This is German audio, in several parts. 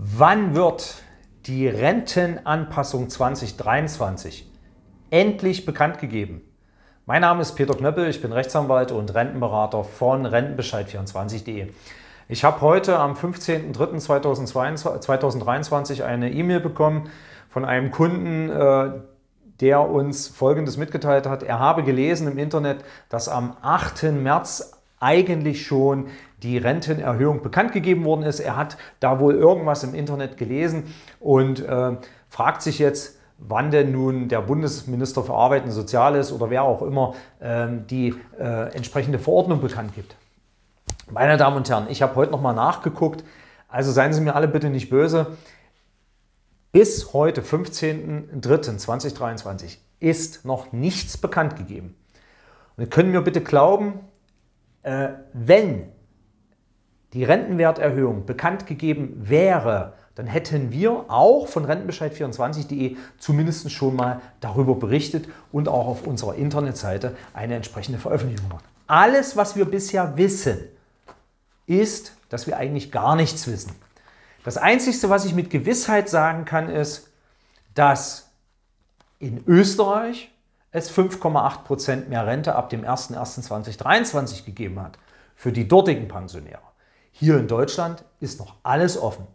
Wann wird die Rentenanpassung 2023 endlich bekannt gegeben? Mein Name ist Peter Knöppel, ich bin Rechtsanwalt und Rentenberater von Rentenbescheid24.de. Ich habe heute am 15.03.2023 eine E-Mail bekommen von einem Kunden, äh, der uns Folgendes mitgeteilt hat. Er habe gelesen im Internet, dass am 8. März eigentlich schon die Rentenerhöhung bekannt gegeben worden ist. Er hat da wohl irgendwas im Internet gelesen und äh, fragt sich jetzt, wann denn nun der Bundesminister für Arbeit und Soziales oder wer auch immer äh, die äh, entsprechende Verordnung bekannt gibt. Meine Damen und Herren, ich habe heute nochmal nachgeguckt. Also seien Sie mir alle bitte nicht böse. Bis heute, 15.03.2023, ist noch nichts bekannt gegeben. Und können mir bitte glauben, äh, wenn die Rentenwerterhöhung bekannt gegeben wäre, dann hätten wir auch von rentenbescheid24.de zumindest schon mal darüber berichtet und auch auf unserer Internetseite eine entsprechende Veröffentlichung gemacht. Alles, was wir bisher wissen, ist, dass wir eigentlich gar nichts wissen. Das Einzige, was ich mit Gewissheit sagen kann, ist, dass in Österreich es 5,8% mehr Rente ab dem 01.01.2023 gegeben hat für die dortigen Pensionäre. Hier in Deutschland ist noch alles offen.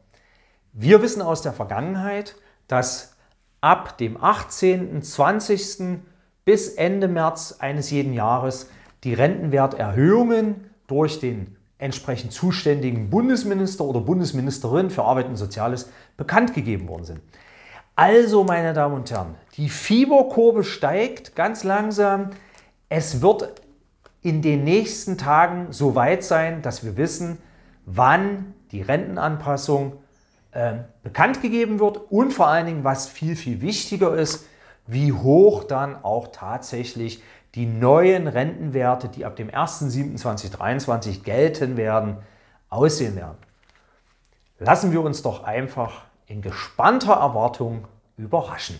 Wir wissen aus der Vergangenheit, dass ab dem 18., 20. bis Ende März eines jeden Jahres die Rentenwerterhöhungen durch den entsprechend zuständigen Bundesminister oder Bundesministerin für Arbeit und Soziales bekannt gegeben worden sind. Also, meine Damen und Herren, die Fieberkurve steigt ganz langsam. Es wird in den nächsten Tagen so weit sein, dass wir wissen, wann die Rentenanpassung äh, bekannt gegeben wird und vor allen Dingen, was viel, viel wichtiger ist, wie hoch dann auch tatsächlich die neuen Rentenwerte, die ab dem 1.7.2023 gelten werden, aussehen werden. Lassen wir uns doch einfach in gespannter Erwartung überraschen.